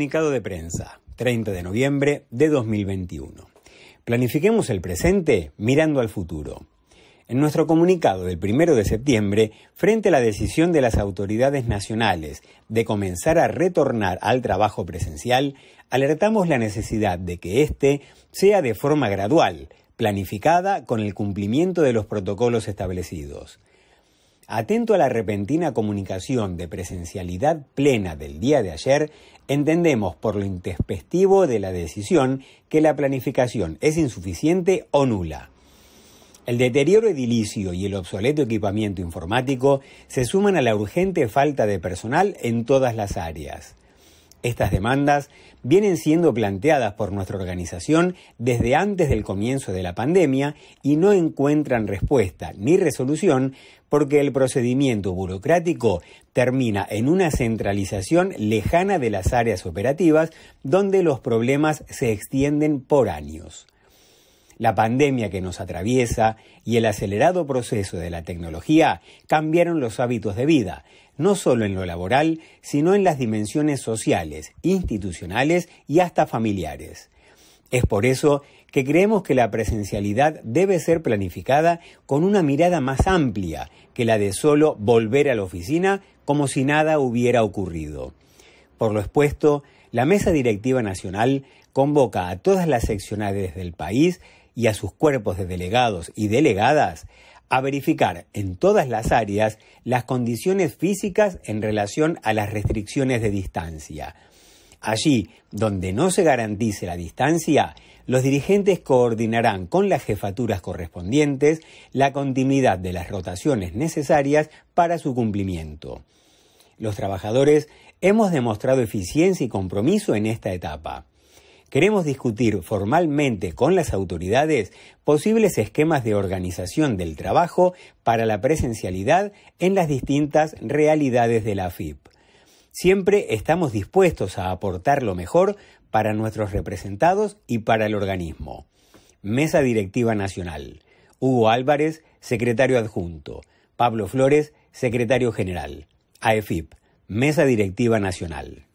comunicado de prensa, 30 de noviembre de 2021. Planifiquemos el presente mirando al futuro. En nuestro comunicado del 1 de septiembre, frente a la decisión de las autoridades nacionales de comenzar a retornar al trabajo presencial, alertamos la necesidad de que éste sea de forma gradual, planificada con el cumplimiento de los protocolos establecidos. Atento a la repentina comunicación de presencialidad plena del día de ayer, entendemos por lo intempestivo de la decisión que la planificación es insuficiente o nula. El deterioro edilicio y el obsoleto equipamiento informático se suman a la urgente falta de personal en todas las áreas. Estas demandas vienen siendo planteadas por nuestra organización desde antes del comienzo de la pandemia y no encuentran respuesta ni resolución porque el procedimiento burocrático termina en una centralización lejana de las áreas operativas donde los problemas se extienden por años. La pandemia que nos atraviesa y el acelerado proceso de la tecnología cambiaron los hábitos de vida, no solo en lo laboral, sino en las dimensiones sociales, institucionales y hasta familiares. Es por eso que creemos que la presencialidad debe ser planificada con una mirada más amplia que la de solo volver a la oficina como si nada hubiera ocurrido. Por lo expuesto, la Mesa Directiva Nacional convoca a todas las seccionales del país y a sus cuerpos de delegados y delegadas a verificar en todas las áreas las condiciones físicas en relación a las restricciones de distancia. Allí donde no se garantice la distancia, los dirigentes coordinarán con las jefaturas correspondientes la continuidad de las rotaciones necesarias para su cumplimiento. Los trabajadores hemos demostrado eficiencia y compromiso en esta etapa queremos discutir formalmente con las autoridades posibles esquemas de organización del trabajo para la presencialidad en las distintas realidades de la FIP. Siempre estamos dispuestos a aportar lo mejor para nuestros representados y para el organismo. Mesa Directiva Nacional. Hugo Álvarez, secretario adjunto. Pablo Flores, secretario general. AEFIP, Mesa Directiva Nacional.